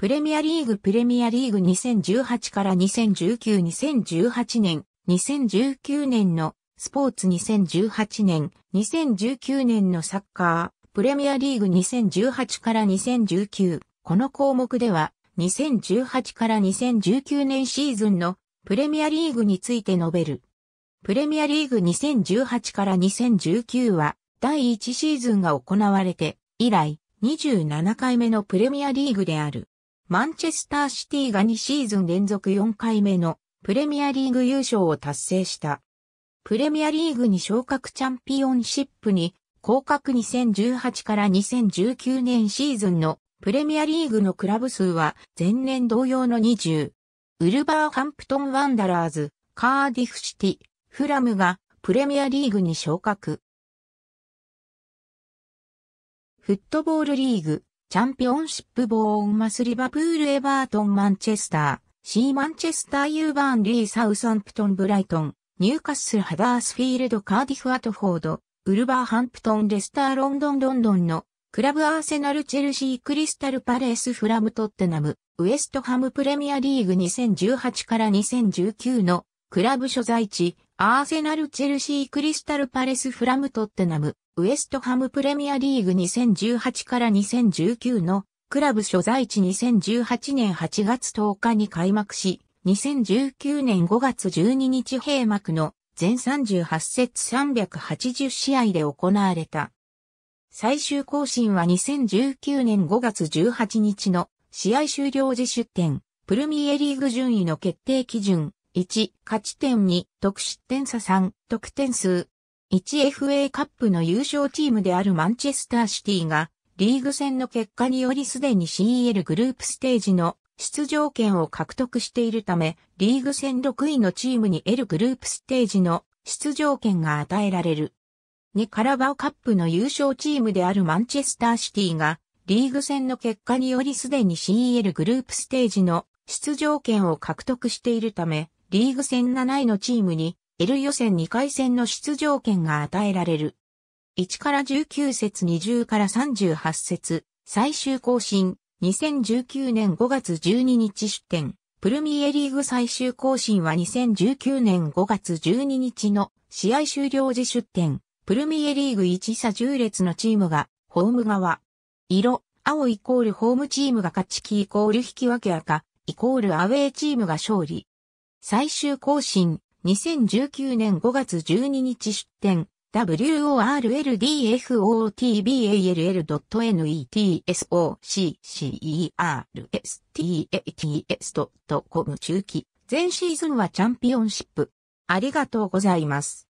プレミアリーグプレミアリーグ2018から2019-2018年、2019年のスポーツ2018年、2019年のサッカー、プレミアリーグ2018から2019。この項目では、2018から2019年シーズンのプレミアリーグについて述べる。プレミアリーグ2018から2019は、第1シーズンが行われて、以来、27回目のプレミアリーグである。マンチェスターシティが2シーズン連続4回目のプレミアリーグ優勝を達成した。プレミアリーグに昇格チャンピオンシップに、降格2018から2019年シーズンのプレミアリーグのクラブ数は前年同様の20。ウルバーハンプトンワンダラーズ、カーディフシティ、フラムがプレミアリーグに昇格。フットボールリーグ、チャンピオンシップボーンマスリバプールエバートンマンチェスター、シーマンチェスターユーバーンリーサウサンプトンブライトン、ニューカッスルハダースフィールドカーディフアトフォード、ウルバーハンプトンレスターロンドンロンドンのクラブアーセナルチェルシークリスタルパレースフラムトッテナム、ウエストハムプレミアリーグ2018から2019のクラブ所在地アーセナル・チェルシー・クリスタル・パレス・フラム・トッテナム、ウエストハムプレミアリーグ2018から2019のクラブ所在地2018年8月10日に開幕し、2019年5月12日閉幕の全38節380試合で行われた。最終更新は2019年5月18日の試合終了時出展、プルミエリーグ順位の決定基準、1、勝ち点2、得失点差3、得点数。1FA カップの優勝チームであるマンチェスターシティが、リーグ戦の結果によりすでに CEL グループステージの出場権を獲得しているため、リーグ戦6位のチームに L グループステージの出場権が与えられる。2カラバオカップの優勝チームであるマンチェスターシティが、リーグ戦の結果によりすでに CEL グループステージの出場権を獲得しているため、リーグ戦7位のチームに L 予選2回戦の出場権が与えられる。1から19節20から38節、最終更新、2019年5月12日出展。プルミエリーグ最終更新は2019年5月12日の試合終了時出展。プルミエリーグ1差10列のチームが、ホーム側。色、青イコールホームチームが勝ちキイコール引き分け赤、イコールアウェーチームが勝利。最終更新、2019年5月12日出展、worldfotball.netsocerstats.com 中期、全シーズンはチャンピオンシップ。ありがとうございます。